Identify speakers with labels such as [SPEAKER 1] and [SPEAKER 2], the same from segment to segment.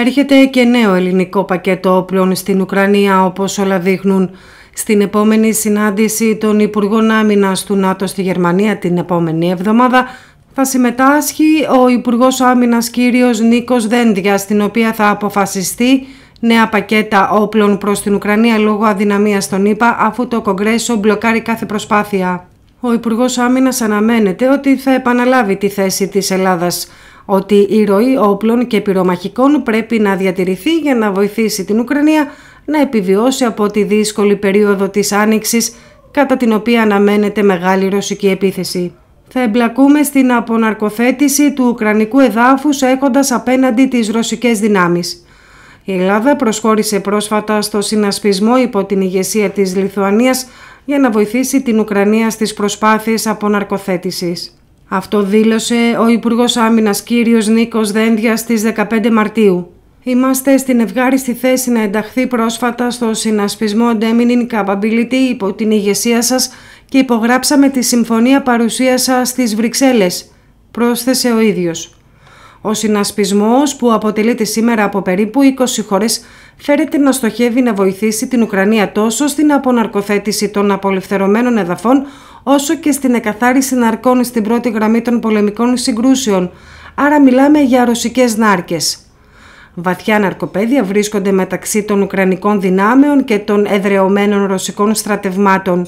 [SPEAKER 1] Έρχεται και νέο ελληνικό πακέτο όπλων στην Ουκρανία όπως όλα δείχνουν. Στην επόμενη συνάντηση των Υπουργών Άμυνας του ΝΑΤΟ στη Γερμανία την επόμενη εβδομάδα θα συμμετάσχει ο Υπουργός Άμυνας κύριος Νίκος Δέντια στην οποία θα αποφασιστεί νέα πακέτα όπλων προς την Ουκρανία λόγω αδυναμίας των ΗΠΑ αφού το Κογκρέσο μπλοκάρει κάθε προσπάθεια. Ο Υπουργός Άμυνας αναμένεται ότι θα επαναλάβει τη θέση της Ελλάδας ότι η ροή όπλων και πυρομαχικών πρέπει να διατηρηθεί για να βοηθήσει την Ουκρανία να επιβιώσει από τη δύσκολη περίοδο της Άνοιξης κατά την οποία αναμένεται μεγάλη ρωσική επίθεση. Θα εμπλακούμε στην αποναρκοθέτηση του Ουκρανικού εδάφους έχοντας απέναντι τις ρωσικές δυνάμεις. Η Ελλάδα προσχώρησε πρόσφατα στο συνασπισμό υπό την ηγεσία της Λιθουανίας για να βοηθήσει την Ουκρανία στις προσπάθειες αποναρκοθέτησης. Αυτό δήλωσε ο Υπουργός Άμυνας κύριος Νίκος Δένδια στις 15 Μαρτίου. Είμαστε στην ευγάριστη θέση να ενταχθεί πρόσφατα στο συνασπισμό Demining Capability υπό την ηγεσία σας και υπογράψαμε τη συμφωνία παρουσίας σας στις Βρυξέλλες, πρόσθεσε ο ίδιος. Ο συνασπισμός που αποτελείται σήμερα από περίπου 20 χώρες φέρεται να στοχεύει να βοηθήσει την Ουκρανία τόσο στην αποναρκοθέτηση των απολευθερωμένων εδαφών όσο και στην εκαθάριση ναρκών στην πρώτη γραμμή των πολεμικών συγκρούσεων. Άρα μιλάμε για ρωσικές νάρκες. Βαθιά ναρκοπαίδια βρίσκονται μεταξύ των Ουκρανικών δυνάμεων και των εδρεωμένων ρωσικών στρατευμάτων.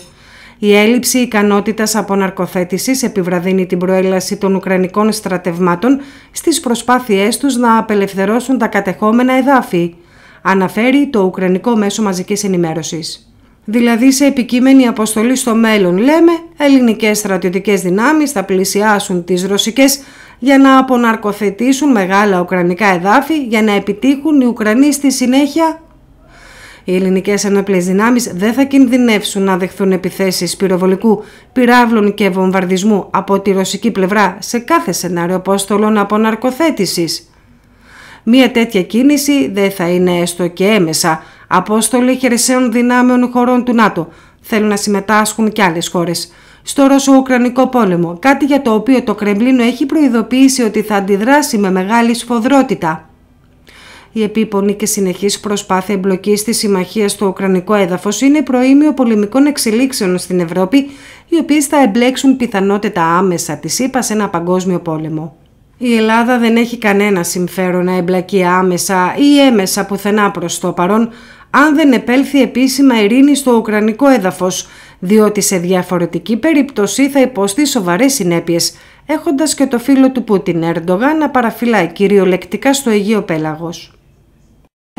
[SPEAKER 1] Η έλλειψη ικανότητας αποναρκοθέτησης επιβραδύνει την προέλαση των Ουκρανικών στρατευμάτων στις προσπάθειές τους να απελευθερώσουν τα κατεχόμενα εδάφη, αναφέρει το Ουκρανικό Μέσο μαζικής Ενημέρωσης. Δηλαδή σε επικείμενη αποστολή στο μέλλον λέμε ελληνικές στρατιωτικές δυνάμεις θα πλησιάσουν τις ρωσικές για να αποναρκοθετήσουν μεγάλα ουκρανικά εδάφη για να επιτύχουν οι Ουκρανοί στη συνέχεια οι ελληνικές ενόπλες δυνάμεις δεν θα κινδυνεύσουν να δεχθούν επιθέσεις πυροβολικού, πυράβλων και βομβαρδισμού από τη ρωσική πλευρά σε κάθε σενάριο απόστολων αποναρκοθέτηση. Μία τέτοια κίνηση δεν θα είναι έστω και έμεσα. Απόστολοι χερσαίων δυνάμεων χωρών του ΝΑΤΟ θέλουν να συμμετάσχουν και άλλες χώρες. Στο Ρώσο-Ουκρανικό πόλεμο, κάτι για το οποίο το Κρεμλίνο έχει προειδοποιήσει ότι θα αντιδράσει με μεγάλη σφοδρότητα. Η επίπονη και συνεχής προσπάθεια εμπλοκής της συμμαχίας στο ουκρανικό έδαφος είναι προήμιο πολεμικών εξελίξεων στην Ευρώπη, οι οποίες θα εμπλέξουν πιθανότητα άμεσα τη ΣΥΠΑ σε ένα παγκόσμιο πόλεμο. Η Ελλάδα δεν έχει κανένα συμφέρον να εμπλακεί άμεσα ή έμεσα πουθενά προς το παρόν, αν δεν επέλθει επίσημα ειρήνη στο ουκρανικό έδαφος, διότι σε διαφορετική περίπτωση θα υποστεί σοβαρές συνέπειες, έχοντας και το φίλο του Πούτιν Ερντογάν να παραφυλάει κυριολεκτικά στο Αιγαίο Πέλαγος.